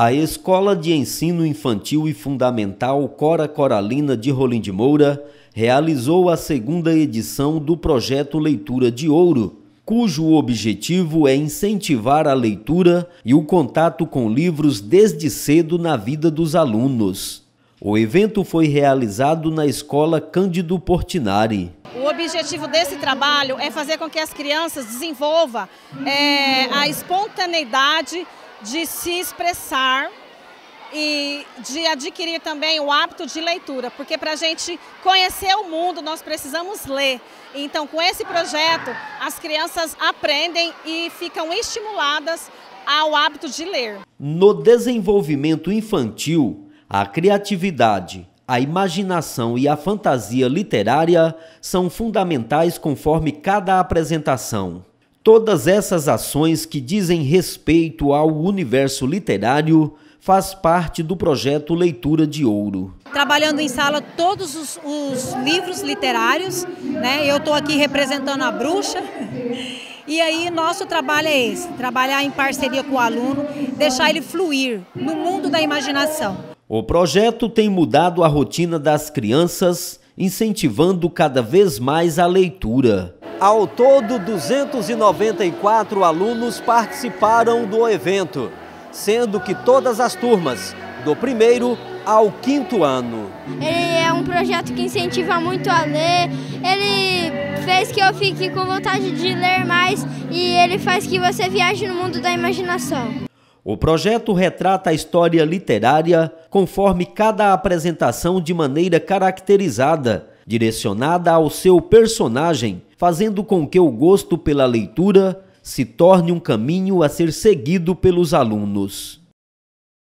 A Escola de Ensino Infantil e Fundamental Cora Coralina de Rolim de Moura realizou a segunda edição do projeto Leitura de Ouro, cujo objetivo é incentivar a leitura e o contato com livros desde cedo na vida dos alunos. O evento foi realizado na Escola Cândido Portinari. O objetivo desse trabalho é fazer com que as crianças desenvolvam é, a espontaneidade de se expressar e de adquirir também o hábito de leitura, porque para a gente conhecer o mundo nós precisamos ler. Então, com esse projeto, as crianças aprendem e ficam estimuladas ao hábito de ler. No desenvolvimento infantil, a criatividade, a imaginação e a fantasia literária são fundamentais conforme cada apresentação. Todas essas ações que dizem respeito ao universo literário faz parte do projeto Leitura de Ouro. Trabalhando em sala todos os, os livros literários, né? eu estou aqui representando a bruxa. E aí nosso trabalho é esse, trabalhar em parceria com o aluno, deixar ele fluir no mundo da imaginação. O projeto tem mudado a rotina das crianças, incentivando cada vez mais a leitura. Ao todo, 294 alunos participaram do evento, sendo que todas as turmas, do primeiro ao quinto ano. Ele é um projeto que incentiva muito a ler, ele fez que eu fique com vontade de ler mais e ele faz que você viaje no mundo da imaginação. O projeto retrata a história literária conforme cada apresentação de maneira caracterizada direcionada ao seu personagem, fazendo com que o gosto pela leitura se torne um caminho a ser seguido pelos alunos.